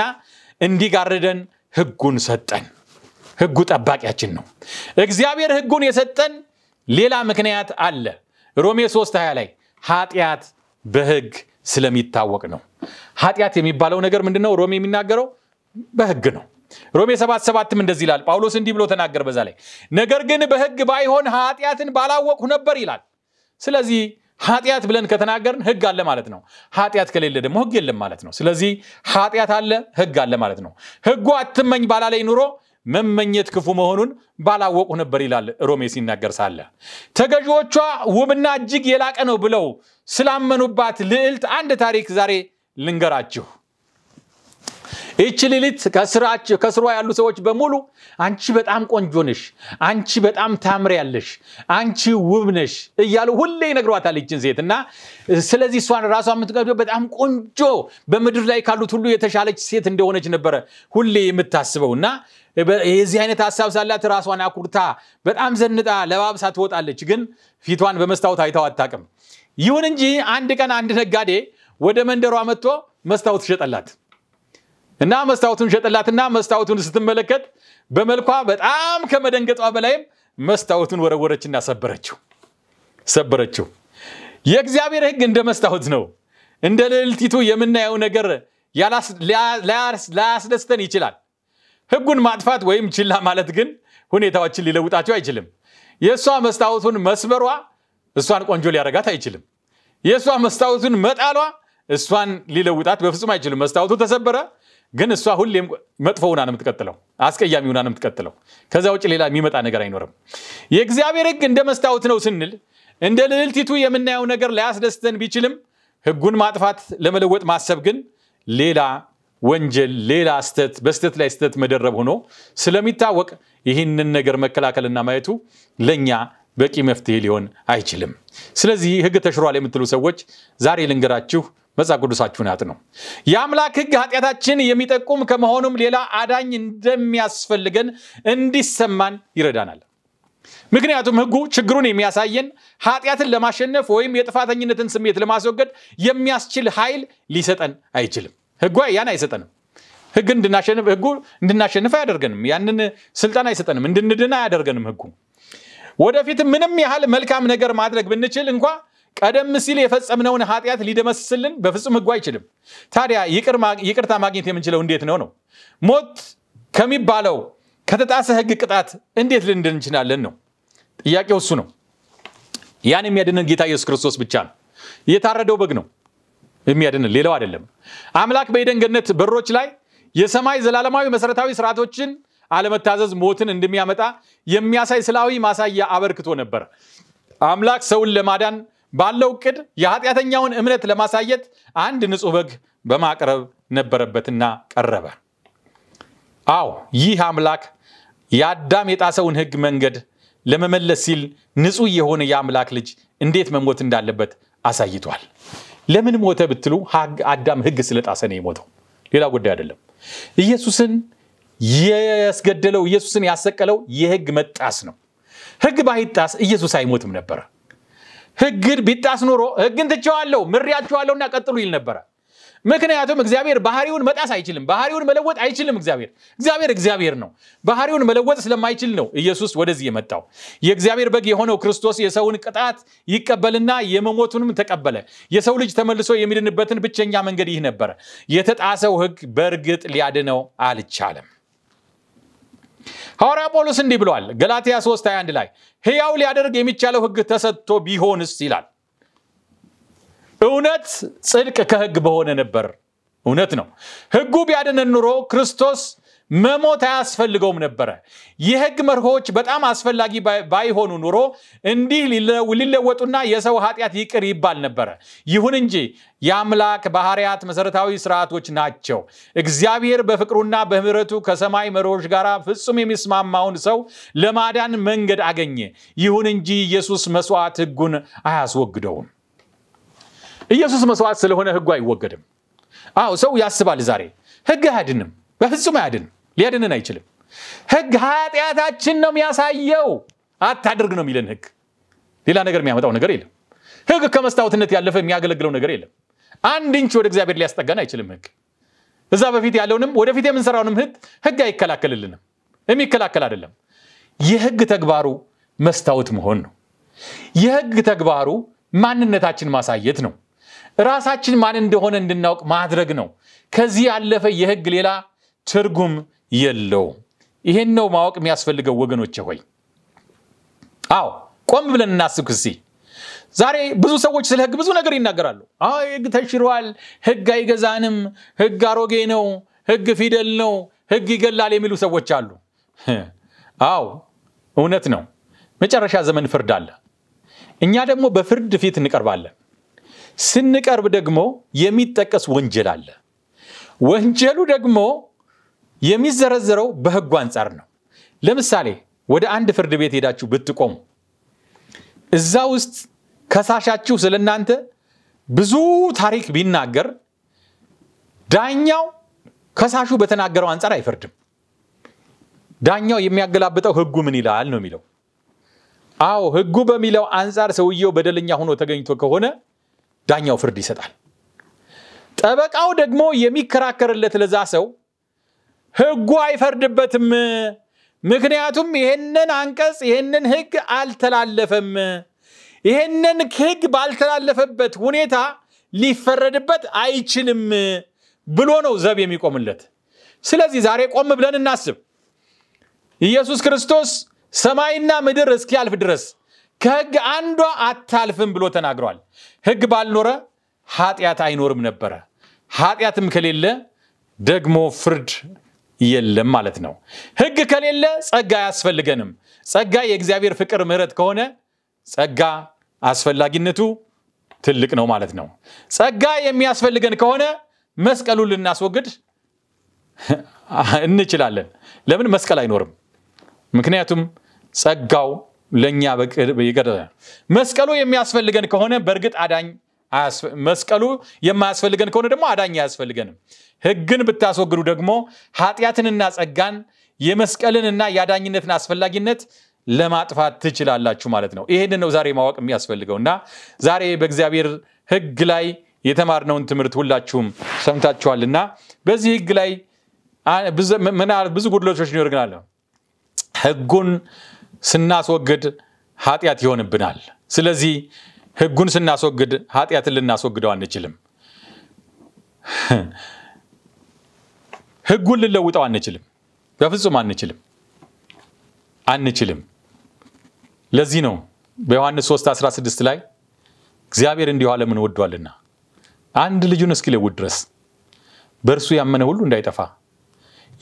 እንዲጋርደን ሕጉን ሰጠን። ሕጉ ጠባቂያችን ነው። እግዚአብሔር ሕጉን የሰጠን ሌላ ምክንያት አለ። ሮሜ 3 20 ላይ ኃጢአት በሕግ ስለሚታወቅ ነው። ኃጢአት የሚባለው ነገር ምንድነው? ሮሜ የሚናገረው በህግ ነው። ሮሜ ሰባት ሰባትም እንደዚህ ይላል። ጳውሎስ እንዲህ ብሎ ተናገር በዛ ላይ ነገር ግን በህግ ባይሆን ኃጢአትን ባላወቅሁ ነበር ይላል። ስለዚህ ኃጢአት ብለን ከተናገርን ህግ አለ ማለት ነው። ኃጢአት ከሌለ ደግሞ ህግ የለም ማለት ነው። ስለዚህ ኃጢአት አለ፣ ህግ አለ ማለት ነው። ህጉ አትመኝ ባላለኝ ኑሮ መመኘት ክፉ መሆኑን ባላወቁ ነበር ይላል ሮሜ ሲናገር ሳለ። ተገዢዎቿ ውብና እጅግ የላቀ ነው ብለው ስላመኑባት ልዕልት አንድ ታሪክ ዛሬ ልንገራችሁ። ይቺ ልዕልት ከስሯ ያሉ ሰዎች በሙሉ አንቺ በጣም ቆንጆ ነሽ፣ አንቺ በጣም ያለሽ፣ አንቺ ውብ ነሽ እያሉ ሁሌ ይነግሯታል ይችን ሴት እና ስለዚህ እሷን ራሷ የምትቀርበው በጣም ቆንጆ በምድር ላይ ካሉት ሁሉ የተሻለች ሴት እንደሆነች ነበረ ሁሌ የምታስበው እና የዚህ አይነት ሀሳብ ሳላት ራሷን አኩርታ በጣም ዘንጣ ለባብሳ ትወጣለች፣ ግን ፊቷን በመስታወት አይተው አታውቅም። ይሁን እንጂ አንድ ቀን አንድ ነጋዴ ወደ መንደሯ መጥቶ መስታወት ሸጠላት እና መስታወቱን ሸጠላትና መስታወቱን ስትመለከት በመልኳ በጣም ከመደንገጧ በላይም መስታወቱን ወረወረችና ሰበረችው ሰበረችው። የእግዚአብሔር ሕግ እንደ መስታወት ነው። እንደ ልዕልቲቱ የምናየው ነገር ላያስደስተን ይችላል። ህጉን ማጥፋት ወይም ችላ ማለት ግን ሁኔታዎችን ሊለውጣቸው አይችልም። የእሷ መስታወቱን መስበሯ እሷን ቆንጆ ሊያረጋት አይችልም። የእሷ መስታወቱን መጣሏ እሷን ሊለውጣት በፍጹም አይችልም። መስታወቱ ተሰበረ፣ ግን እሷ ሁሌም መጥፎ ሁና ነው የምትቀጥለው፣ አስቀያሚ ሁና ነው የምትቀጥለው። ከዛ ውጭ ሌላ የሚመጣ ነገር አይኖርም። የእግዚአብሔር ህግ እንደ መስታወት ነው ስንል እንደ ልዕልቲቱ የምናየው ነገር ላያስደስተን ቢችልም ህጉን ማጥፋት ለመለወጥ ማሰብ ግን ሌላ ወንጀል፣ ሌላ ስተት በስተት ላይ ስተት መደረብ ሆኖ ስለሚታወቅ ይህንን ነገር መከላከልና ማየቱ ለእኛ በቂ መፍትሄ ሊሆን አይችልም። ስለዚህ ህግ ተሽሯል የምትሉ ሰዎች ዛሬ ልንገራችሁ መጽሐፍ ቅዱሳችሁን አጥኑ። የአምላክ ህግ ኃጢአታችን የሚጠቁም ከመሆኑም ሌላ አዳኝ እንደሚያስፈልገን እንዲሰማን ይረዳናል። ምክንያቱም ህጉ ችግሩን የሚያሳየን ኃጢአትን ለማሸነፍ ወይም የጥፋተኝነትን ስሜት ለማስወገድ የሚያስችል ኃይል ሊሰጠን አይችልም። ህጉ ያን አይሰጠንም። ህግ እንድናሸንፍ ህጉ እንድናሸንፍ አያደርገንም። ያንን ስልጣን አይሰጠንም። እንድንድን አያደርገንም ህጉ። ወደፊት ምንም ያህል መልካም ነገር ማድረግ ብንችል እንኳ ቀደም ሲል የፈጸምነውን ኃጢአት ሊደመስስልን በፍጹም ህጉ አይችልም። ታዲያ ይቅርታ ማግኘት የምንችለው እንዴት ነው ነው? ሞት ከሚባለው ከተጣሰ ህግ ቅጣት እንዴት ልንድን እንችላለን ነው ጥያቄው። እሱ ነው። ያን የሚያድንን ጌታ ኢየሱስ ክርስቶስ ብቻ ነው። የታረደው በግ ነው። የሚያድነን ሌላው አይደለም። አምላክ በኤደን ገነት በሮች ላይ የሰማይ ዘላለማዊ መሰረታዊ ስርዓቶችን አለመታዘዝ ሞትን እንደሚያመጣ የሚያሳይ ስላዊ ማሳያ አበርክቶ ነበር። አምላክ ሰውን ለማዳን ባለው ቅድ የኃጢአተኛውን እምነት ለማሳየት አንድ ንጹህ በግ በማቅረብ ነበረበትና ቀረበ። አዎ ይህ አምላክ የአዳም የጣሰውን ህግ መንገድ ለመመለስ ሲል ንጹህ የሆነ የአምላክ ልጅ እንዴት መሞት እንዳለበት አሳይቷል። ለምን ሞተ ብትሉ አዳም ህግ ስለጣሰ ነው የሞተው። ሌላ ጉዳይ አይደለም። ኢየሱስን ያስገደለው ኢየሱስን ያሰቀለው የህግ መጣስ ነው። ህግ ባይጣስ ኢየሱስ አይሞትም ነበረ። ህግን ቢጣስ ኖሮ ህግን ትቸዋለሁ፣ ምሬያቸዋለሁና ቀጥሉ ይል ነበረ። ምክንያቱም እግዚአብሔር ባህሪውን መጣስ አይችልም። ባህሪውን መለወጥ አይችልም። እግዚአብሔር እግዚአብሔር እግዚአብሔር ነው። ባህሪውን መለወጥ ስለማይችል ነው ኢየሱስ ወደዚህ የመጣው። የእግዚአብሔር በግ የሆነው ክርስቶስ የሰውን ቅጣት ይቀበልና የመሞቱንም ተቀበለ። የሰው ልጅ ተመልሶ የሚድንበትን ብቸኛ መንገድ ይህ ነበረ። የተጣሰው ሕግ በእርግጥ ሊያድነው አልቻለም። ሐዋርያ ጳውሎስ እንዲህ ብሏል፣ ገላትያ 3 21 ላይ ሕያው ሊያደርግ የሚቻለው ሕግ ተሰጥቶ ቢሆንስ ይላል እውነት ጽድቅ ከህግ በሆነ ነበር። እውነት ነው። ህጉ ቢያድነን ኑሮ ክርስቶስ መሞት አያስፈልገውም ነበረ። የህግ መርሆች በጣም አስፈላጊ ባይሆኑ ኑሮ እንዲህ ሊለወጡና የሰው ኃጢአት ይቅር ይባል ነበረ። ይሁን እንጂ የአምላክ ባህርያት መሰረታዊ ስርዓቶች ናቸው። እግዚአብሔር በፍቅሩና በምረቱ ከሰማይ መርሆች ጋር ፍጹም የሚስማማውን ሰው ለማዳን መንገድ አገኘ። ይሁን እንጂ ኢየሱስ መስዋዕት ህጉን አያስወግደውም። ኢየሱስ መስዋዕት ስለሆነ ህጉ አይወገድም። አዎ ሰው ያስባል ዛሬ ህግ አያድንም፣ በፍጹም አያድንም፣ ሊያድንን አይችልም። ህግ ኃጢአታችን ነው የሚያሳየው። አታድርግ ነው የሚለን ህግ። ሌላ ነገር የሚያመጣው ነገር የለም። ህግ ከመስታወትነት ያለፈ የሚያገለግለው ነገር የለም። አንድ እንች ወደ እግዚአብሔር ሊያስጠጋን አይችልም ህግ። እዛ በፊት ያለውንም ወደፊት የምንሰራውንም ህግ ህግ አይከላከልልንም። የሚከላከል አይደለም። የህግ ተግባሩ መስታወት መሆን ነው። የህግ ተግባሩ ማንነታችን ማሳየት ነው። ራሳችን ማን እንደሆነ እንድናውቅ ማድረግ ነው። ከዚህ ያለፈ የህግ ሌላ ትርጉም የለውም። ይሄን ነው ማወቅ የሚያስፈልገው ወገኖች ሆይ። አዎ ቆም ብለን እናስብ እስኪ። ዛሬ ብዙ ሰዎች ስለ ህግ ብዙ ነገር ይናገራሉ። ህግ ተሽሯል፣ ህግ አይገዛንም፣ ህግ አሮጌ ነው፣ ህግ ፊደል ነው፣ ህግ ይገላል የሚሉ ሰዎች አሉ። አዎ እውነት ነው። መጨረሻ ዘመን ፍርድ አለ። እኛ ደግሞ በፍርድ ፊት እንቀርባለን። ስንቀርብ ደግሞ የሚጠቀስ ወንጀል አለ። ወንጀሉ ደግሞ የሚዘረዘረው በህጉ አንጻር ነው። ለምሳሌ ወደ አንድ ፍርድ ቤት ሄዳችሁ ብትቆሙ እዛ ውስጥ ከሳሻችሁ ስለ እናንተ ብዙ ታሪክ ቢናገር ዳኛው ከሳሹ በተናገረው አንጻር አይፈርድም። ዳኛው የሚያገላብጠው ህጉ ምን ይላል ነው የሚለው። አዎ ህጉ በሚለው አንጻር ሰውየው በደለኛ ሆኖ ተገኝቶ ከሆነ ዳኛው ፍርድ ይሰጣል። ጠበቃው ደግሞ የሚከራከርለት ለዛ ሰው ህጉ አይፈርድበትም። ምክንያቱም ይህንን አንቀጽ ይህንን ህግ አልተላለፈም። ይህንን ህግ ባልተላለፈበት ሁኔታ ሊፈረድበት አይችልም ብሎ ነው ዘብ የሚቆምለት። ስለዚህ ዛሬ ቆም ብለን እናስብ። ኢየሱስ ክርስቶስ ሰማይና ምድር እስኪያልፍ ድረስ ከህግ አንዷ አታልፍም ብሎ ተናግሯል። ህግ ባልኖረ ኃጢአት አይኖርም ነበረ። ኃጢአትም ከሌለ ደግሞ ፍርድ የለም ማለት ነው። ህግ ከሌለ ጸጋ አያስፈልገንም። ጸጋ የእግዚአብሔር ፍቅር ምሕረት ከሆነ ጸጋ አስፈላጊነቱ ትልቅ ነው ማለት ነው። ጸጋ የሚያስፈልገን ከሆነ መስቀሉን ልናስወግድ እንችላለን። ለምን መስቀል አይኖርም? ምክንያቱም ጸጋው ለእኛ ይገደ መስቀሉ የሚያስፈልገን ከሆነ በእርግጥ አዳኝ መስቀሉ የማያስፈልገን ከሆነ ደግሞ አዳኝ አያስፈልገንም። ህግን ብታስወግዱ ደግሞ ኃጢአትንና ጸጋን የመስቀልንና የአዳኝነትን አስፈላጊነት ለማጥፋት ትችላላችሁ ማለት ነው። ይህን ነው ዛሬ ማወቅ የሚያስፈልገው እና ዛሬ በእግዚአብሔር ህግ ላይ የተማርነውን ትምህርት ሁላችሁም እና በዚህ ህግ ላይ ብዙ ጉድለቶች ይኖርግናል ህጉን ስናስወግድ ኃጢአት ይሆንብናል። ስለዚህ ህጉን ስናስወግድ ኃጢአትን ልናስወግደው አንችልም። ህጉን ልለውጠው አንችልም። በፍጹም አንችልም አንችልም። ለዚህ ነው በዮሐንስ 3 16 ላይ እግዚአብሔር እንዲሁ ዓለምን ወዷልና አንድ ልጁን እስኪለውጥ ድረስ በእርሱ ያመነ ሁሉ እንዳይጠፋ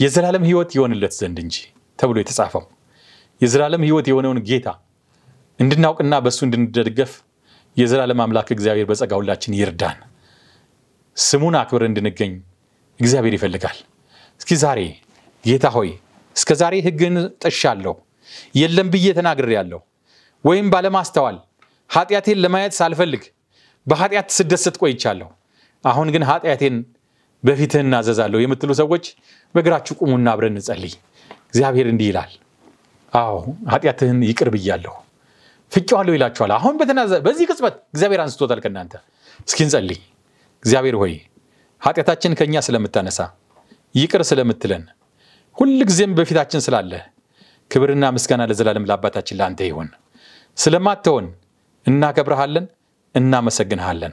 የዘላለም ህይወት ይሆንለት ዘንድ እንጂ ተብሎ የተጻፈው የዘላለም ህይወት የሆነውን ጌታ እንድናውቅና በእሱ እንድንደገፍ የዘላለም አምላክ እግዚአብሔር በጸጋ ሁላችን ይርዳን። ስሙን አክብር እንድንገኝ እግዚአብሔር ይፈልጋል። እስኪ ዛሬ ጌታ ሆይ እስከ ዛሬ ህግን ጥሻለሁ፣ የለም ብዬ ያለሁ ወይም ባለማስተዋል ኃጢአቴን ለማየት ሳልፈልግ በኃጢአት ስደሰት ቆይቻለሁ። አሁን ግን ኃጢአቴን በፊትህ እናዘዛለሁ የምትሉ ሰዎች በእግራችሁ ቁሙና አብረን እንጸልይ። እግዚአብሔር እንዲህ ይላል አዎ ኃጢአትህን ይቅር ብያለሁ ፍቄዋለሁ ይላችኋል። አሁን በዚህ ቅጽበት እግዚአብሔር አንስቶታል ከእናንተ። እስኪ እንጸልይ። እግዚአብሔር ሆይ ኃጢአታችን ከእኛ ስለምታነሳ ይቅር ስለምትለን ሁል ጊዜም በፊታችን ስላለ ክብርና ምስጋና ለዘላለም ለአባታችን ለአንተ ይሆን። ስለማትሆን እናከብረሃለን፣ እናመሰግንሃለን።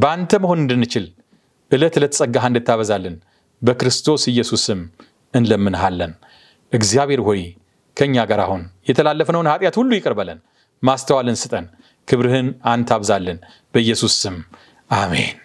በአንተ መሆን እንድንችል ዕለት ዕለት ጸጋህ እንድታበዛልን በክርስቶስ ኢየሱስ ስም እንለምንሃለን። እግዚአብሔር ሆይ ከእኛ ጋር አሁን የተላለፍነውን ኃጢአት ሁሉ ይቅር በለን፣ ማስተዋልን ስጠን፣ ክብርህን አንታብዛልን በኢየሱስ ስም አሜን።